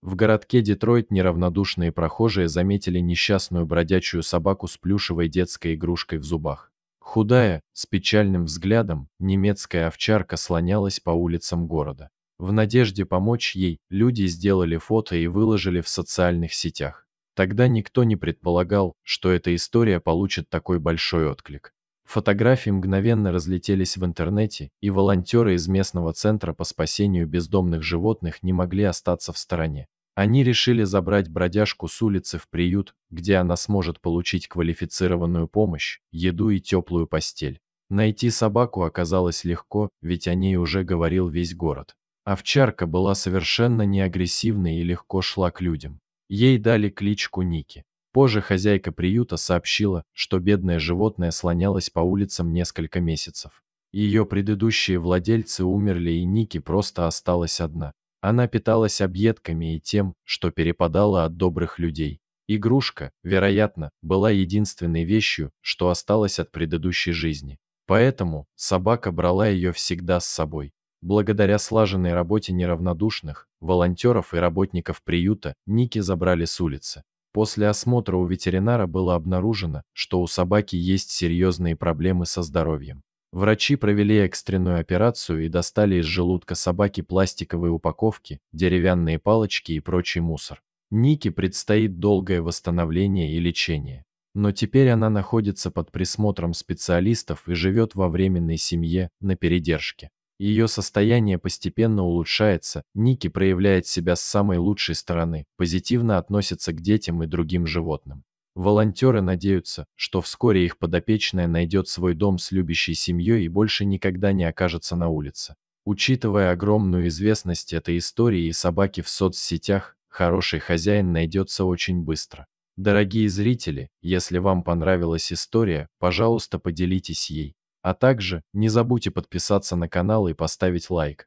В городке Детройт неравнодушные прохожие заметили несчастную бродячую собаку с плюшевой детской игрушкой в зубах. Худая, с печальным взглядом, немецкая овчарка слонялась по улицам города. В надежде помочь ей, люди сделали фото и выложили в социальных сетях. Тогда никто не предполагал, что эта история получит такой большой отклик. Фотографии мгновенно разлетелись в интернете, и волонтеры из местного центра по спасению бездомных животных не могли остаться в стороне. Они решили забрать бродяжку с улицы в приют, где она сможет получить квалифицированную помощь, еду и теплую постель. Найти собаку оказалось легко, ведь о ней уже говорил весь город. Овчарка была совершенно неагрессивной и легко шла к людям. Ей дали кличку Ники. Позже хозяйка приюта сообщила, что бедное животное слонялось по улицам несколько месяцев. Ее предыдущие владельцы умерли и Ники просто осталась одна. Она питалась объедками и тем, что перепадала от добрых людей. Игрушка, вероятно, была единственной вещью, что осталось от предыдущей жизни. Поэтому собака брала ее всегда с собой. Благодаря слаженной работе неравнодушных, волонтеров и работников приюта Ники забрали с улицы. После осмотра у ветеринара было обнаружено, что у собаки есть серьезные проблемы со здоровьем. Врачи провели экстренную операцию и достали из желудка собаки пластиковые упаковки, деревянные палочки и прочий мусор. Нике предстоит долгое восстановление и лечение. Но теперь она находится под присмотром специалистов и живет во временной семье на передержке. Ее состояние постепенно улучшается, Ники проявляет себя с самой лучшей стороны, позитивно относится к детям и другим животным. Волонтеры надеются, что вскоре их подопечная найдет свой дом с любящей семьей и больше никогда не окажется на улице. Учитывая огромную известность этой истории и собаки в соцсетях, хороший хозяин найдется очень быстро. Дорогие зрители, если вам понравилась история, пожалуйста, поделитесь ей. А также не забудьте подписаться на канал и поставить лайк.